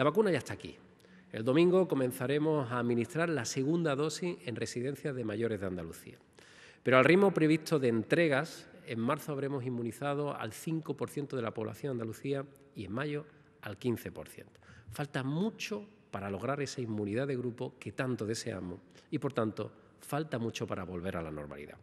La vacuna ya está aquí. El domingo comenzaremos a administrar la segunda dosis en residencias de mayores de Andalucía. Pero al ritmo previsto de entregas, en marzo habremos inmunizado al 5% de la población de Andalucía y en mayo al 15%. Falta mucho para lograr esa inmunidad de grupo que tanto deseamos y, por tanto, falta mucho para volver a la normalidad.